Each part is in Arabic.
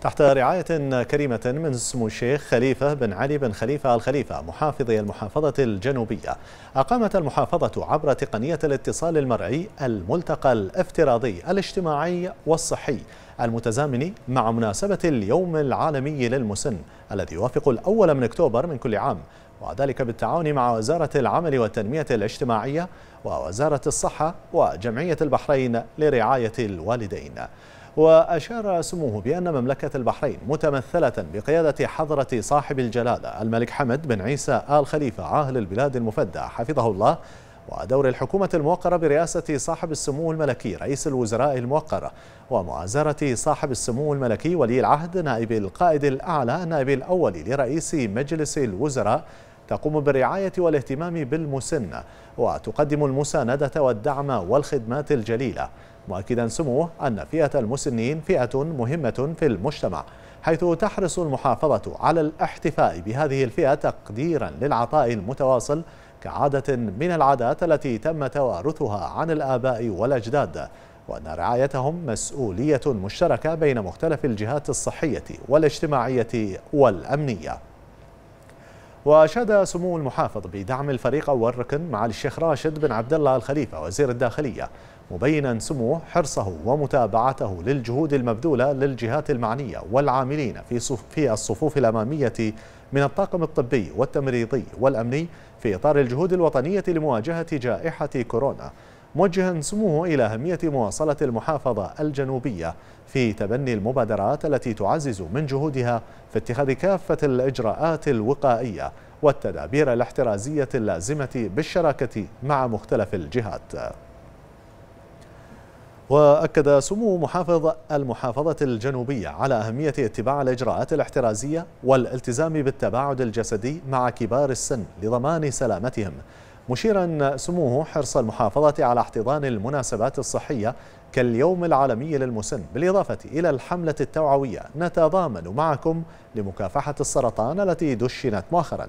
تحت رعاية كريمة من سمو الشيخ خليفة بن علي بن خليفة الخليفة محافظ المحافظة الجنوبية أقامت المحافظة عبر تقنية الاتصال المرعي الملتقى الافتراضي الاجتماعي والصحي المتزامن مع مناسبة اليوم العالمي للمسن الذي يوافق الأول من أكتوبر من كل عام وذلك بالتعاون مع وزارة العمل والتنمية الاجتماعية ووزارة الصحة وجمعية البحرين لرعاية الوالدين وأشار سموه بأن مملكة البحرين متمثلة بقيادة حضرة صاحب الجلالة الملك حمد بن عيسى آل خليفة عاهل البلاد المفدى حفظه الله ودور الحكومة الموقرة برئاسة صاحب السمو الملكي رئيس الوزراء الموقرة ومعازرة صاحب السمو الملكي ولي العهد نائب القائد الأعلى نائب الأول لرئيس مجلس الوزراء تقوم بالرعاية والاهتمام بالمسن وتقدم المساندة والدعم والخدمات الجليلة مؤكدا سموه أن فئة المسنين فئة مهمة في المجتمع حيث تحرص المحافظة على الاحتفاء بهذه الفئة تقديرا للعطاء المتواصل كعادة من العادات التي تم توارثها عن الآباء والأجداد وأن رعايتهم مسؤولية مشتركة بين مختلف الجهات الصحية والاجتماعية والأمنية وأشاد سمو المحافظ بدعم الفريق والركن مع الشيخ راشد بن عبد الله الخليفة وزير الداخلية مبينا سموه حرصه ومتابعته للجهود المبذولة للجهات المعنية والعاملين في في الصفوف الأمامية من الطاقم الطبي والتمريضي والأمني في إطار الجهود الوطنية لمواجهة جائحة كورونا موجها سموه إلى أهمية مواصلة المحافظة الجنوبية في تبني المبادرات التي تعزز من جهودها في اتخاذ كافة الإجراءات الوقائية والتدابير الاحترازية اللازمة بالشراكة مع مختلف الجهات وأكد سمو محافظ المحافظة الجنوبية على أهمية اتباع الإجراءات الاحترازية والالتزام بالتباعد الجسدي مع كبار السن لضمان سلامتهم مشيرا سموه حرص المحافظة على احتضان المناسبات الصحية كاليوم العالمي للمسن بالإضافة إلى الحملة التوعوية نتضامن معكم لمكافحة السرطان التي دشنت مؤخرا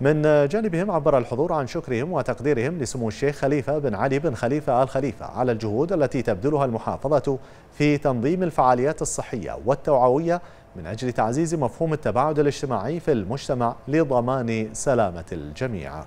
من جانبهم عبر الحضور عن شكرهم وتقديرهم لسمو الشيخ خليفة بن علي بن خليفة آل خليفة على الجهود التي تبذلها المحافظة في تنظيم الفعاليات الصحية والتوعوية من أجل تعزيز مفهوم التباعد الاجتماعي في المجتمع لضمان سلامة الجميع